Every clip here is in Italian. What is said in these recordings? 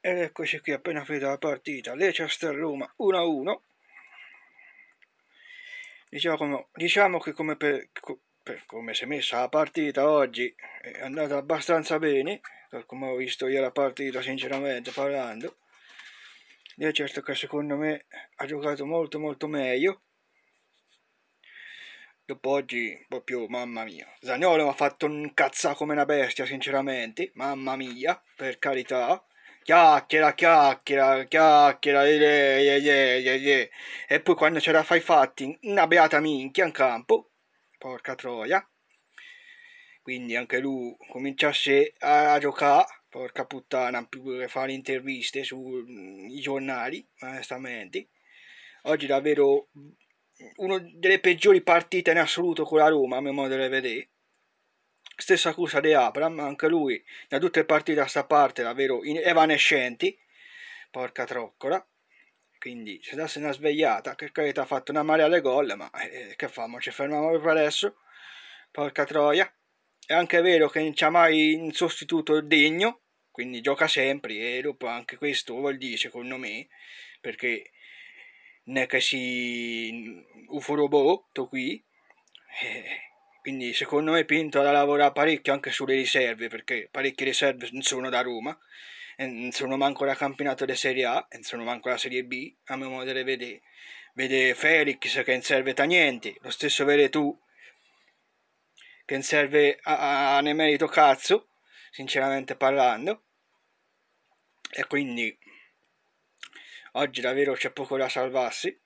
Ed eccoci qui appena finita la partita, Leicester-Roma 1-1. Diciamo, diciamo, che come, per, per come si è messa la partita oggi è andata abbastanza bene, per come ho visto io la partita sinceramente parlando. Leicester che secondo me ha giocato molto molto meglio. Dopo oggi proprio mamma mia. Zagnolo mi ha fatto un cazzà come una bestia sinceramente, mamma mia, per carità chiacchiera, chiacchiera, chiacchiera, yeah, yeah, yeah, yeah. e poi quando c'era fai fatti una beata minchia in campo, porca troia, quindi anche lui cominciasse a giocare, porca puttana, più che fare interviste sui mm, giornali, onestamente, oggi davvero mm, una delle peggiori partite in assoluto con la Roma, a mio modo di vedere, Stessa accusa di Abram, anche lui da tutte le partite a sta parte davvero evanescenti, porca troccola. Quindi se dasse una svegliata, che carità ha fatto una marea alle gol, ma eh, che famo, ci fermiamo proprio adesso, porca troia. È anche vero che non c'è mai un sostituto degno, quindi gioca sempre e dopo anche questo vuol dire secondo me perché ne è che si uforoboto qui eh, quindi secondo me Pinto lavora parecchio anche sulle riserve, perché parecchie riserve non sono da Roma, non sono manco da campionato di Serie A, non sono manco la Serie B, a mio modo di vedere. Vede Felix che non serve a niente, lo stesso vede tu che non serve a, a, a merito cazzo, sinceramente parlando. E quindi oggi davvero c'è poco da salvarsi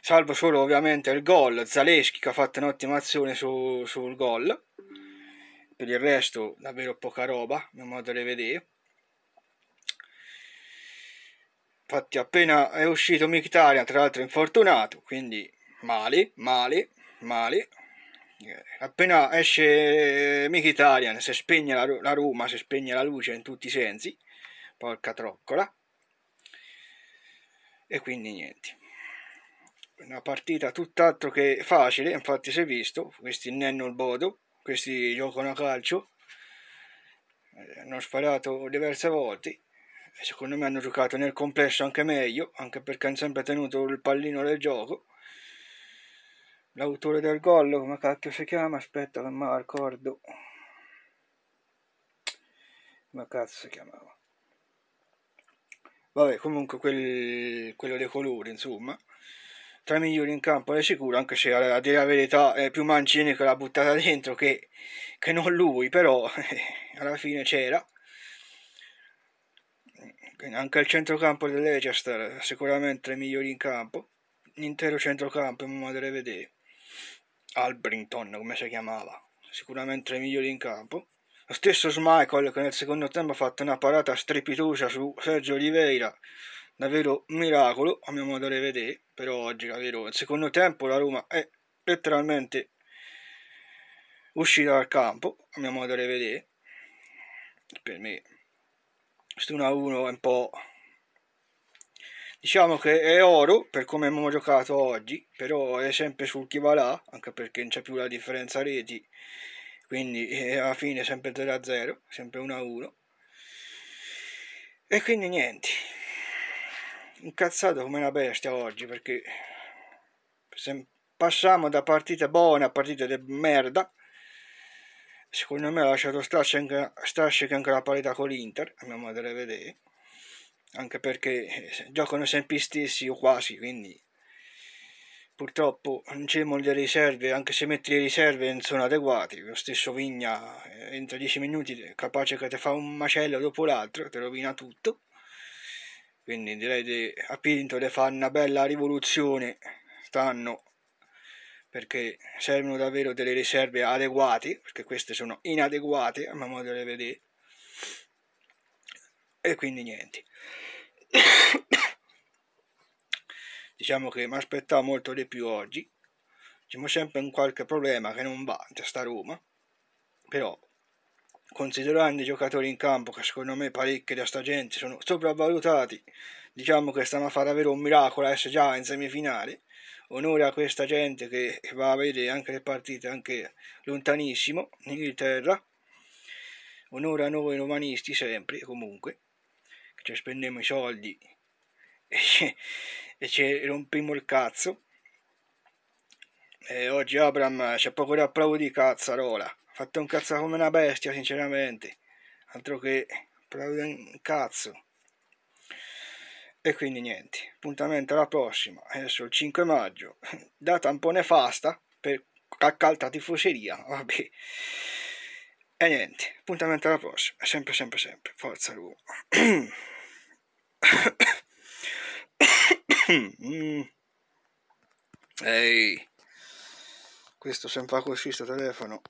salvo solo ovviamente il gol, Zaleschi che ha fatto un'ottima azione su, sul gol, per il resto davvero poca roba, a mio modo di vedere. Infatti appena è uscito Mkhitaryan, tra l'altro infortunato, quindi male, male, male. Appena esce Mkhitaryan si spegne la, la Roma, si spegne la luce in tutti i sensi, porca troccola. E quindi niente una partita tutt'altro che facile, infatti si è visto, questi nenno il bodo, questi giocano a calcio, eh, hanno sparato diverse volte, secondo me hanno giocato nel complesso anche meglio, anche perché hanno sempre tenuto il pallino del gioco. L'autore del gol, come cacchio si chiama? Aspetta, che me ricordo. Come cazzo si chiamava? Vabbè, comunque quel, quello dei colori, insomma tra i migliori in campo è sicuro, anche se a dire la verità è più Mancini che l'ha buttata dentro che, che non lui, però alla fine c'era. Anche il centrocampo del Leicester sicuramente tra i migliori in campo, l'intero centrocampo in modo da vedere. Albrington, come si chiamava, sicuramente tra i migliori in campo. Lo stesso Smichael che nel secondo tempo ha fatto una parata strepitosa su Sergio Oliveira, davvero un miracolo a mio modo di vedere per oggi davvero il secondo tempo la Roma è letteralmente uscita dal campo a mio modo di vedere per me questo 1-1 è un po' diciamo che è oro per come abbiamo giocato oggi però è sempre sul chi va là anche perché non c'è più la differenza reti quindi eh, alla fine sempre 0-0 sempre 1-1 e quindi niente incazzato come una bestia oggi perché passiamo da partite buone a partite di merda secondo me ha lasciato strascica anche la parità con l'Inter a mio modo di vedere anche perché eh, giocano sempre gli stessi o quasi quindi purtroppo non c'è molte riserve anche se metti le riserve non sono adeguati lo stesso Vigna eh, entro 10 minuti capace che ti fa un macello dopo l'altro ti rovina tutto quindi direi che a Pinto le fa una bella rivoluzione quest'anno perché servono davvero delle riserve adeguate, perché queste sono inadeguate a mio modo di vedere. E quindi niente. diciamo che mi aspettavo molto di più oggi. C'è sempre un qualche problema che non va da sta Roma, però considerando i giocatori in campo, che secondo me parecchi da sta gente sono sopravvalutati, diciamo che stanno a fare avere un miracolo essere già in semifinale. Onore a questa gente che va a vedere anche le partite, anche lontanissimo, in Inghilterra. Onore a noi romanisti sempre, comunque, che ci spendiamo i soldi e ci rompimmo il cazzo. E oggi Abram c'è poco da applaudire, cazzarola. Fatto un cazzo come una bestia, sinceramente. Altro che proprio un cazzo. E quindi niente, appuntamento alla prossima, adesso il 5 maggio, da tampone fasta per caccalta tifoseria, vabbè. E niente, appuntamento alla prossima, sempre sempre sempre, forza Roma. Mm. Ehi, questo sempre così sto telefono.